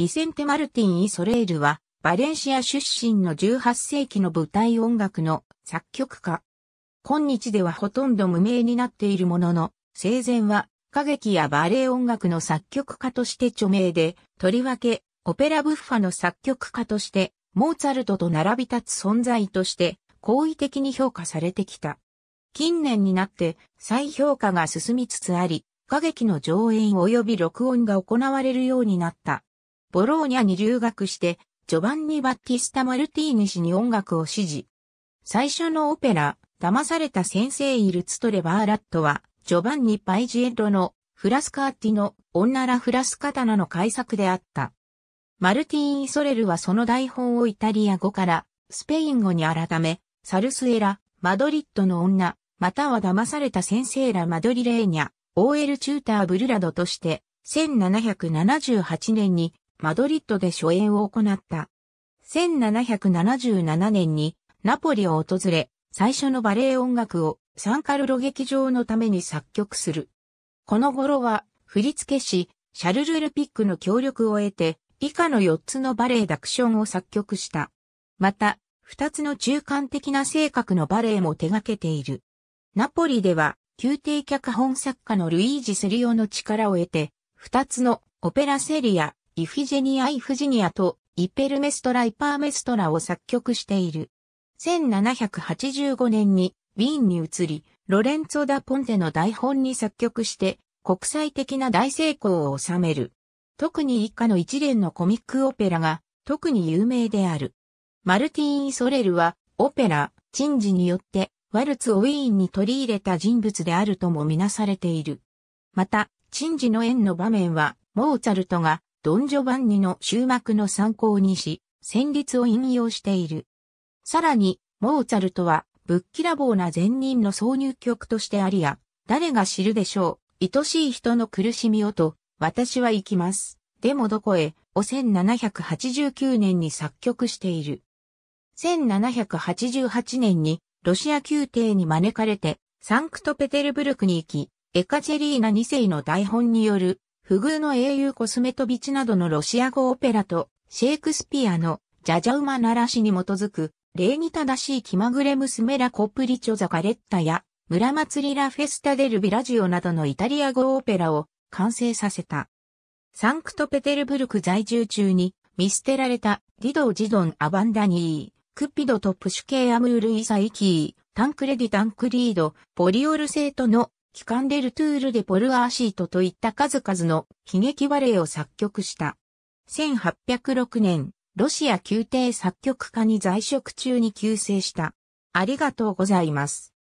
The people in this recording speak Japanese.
ビセンテ・マルティン・イ・ソレールは、バレンシア出身の18世紀の舞台音楽の作曲家。今日ではほとんど無名になっているものの、生前は歌劇やバレエ音楽の作曲家として著名で、とりわけオペラブッファの作曲家として、モーツァルトと並び立つ存在として、好意的に評価されてきた。近年になって再評価が進みつつあり、歌劇の上演及び録音が行われるようになった。ボローニャに留学して、ジョバンニ・バッティスタ・マルティーニ氏に音楽を指示。最初のオペラ、騙された先生イルツトレバーラットは、ジョバンニ・パイジエッロのフラスカーティの女らフラスカタナの改作であった。マルティーン・ソレルはその台本をイタリア語からスペイン語に改め、サルスエラ、マドリッドの女、または騙された先生らマドリレーニャ、OL チューターブルラドとして、1778年にマドリッドで初演を行った。1777年にナポリを訪れ、最初のバレエ音楽をサンカルロ劇場のために作曲する。この頃は振付師、シャルル・ルピックの協力を得て、以下の4つのバレエダクションを作曲した。また、2つの中間的な性格のバレエも手掛けている。ナポリでは、宮廷脚本作家のルイージ・セリオの力を得て、2つのオペラセリア、イフィジェニア・イフジニアとイペルメストラ・イパーメストラを作曲している。1785年にウィーンに移り、ロレンツォ・ダ・ポンテの台本に作曲して国際的な大成功を収める。特に以下の一連のコミックオペラが特に有名である。マルティーン・ソレルはオペラ、チンジによってワルツをウィーンに取り入れた人物であるともみなされている。また、チンジの縁の場面は、モーツァルトがドン・ジョバンニの終幕の参考にし、旋律を引用している。さらに、モーツァルトは、ぶっきらぼうな善人の挿入曲としてありや、誰が知るでしょう、愛しい人の苦しみをと、私は行きます。でもどこへ、を1789年に作曲している。1788年に、ロシア宮廷に招かれて、サンクトペテルブルクに行き、エカチェリーナ2世の台本による不遇の英雄コスメトビチなどのロシア語オペラと、シェイクスピアのジャジャウマならしに基づく、礼儀正しい気まぐれ娘らコプリチョザカレッタや、村祭りラフェスタデルビラジオなどのイタリア語オペラを完成させた。サンクトペテルブルク在住中に見捨てられたディド・ジドン・アバンダニー、クピドとプシュケアムール・イサイキー、タンクレディ・タンクリード、ポリオルセートのキカンデルトゥールでポルアーシートといった数々の悲劇バレエを作曲した。1806年、ロシア宮廷作曲家に在職中に急成した。ありがとうございます。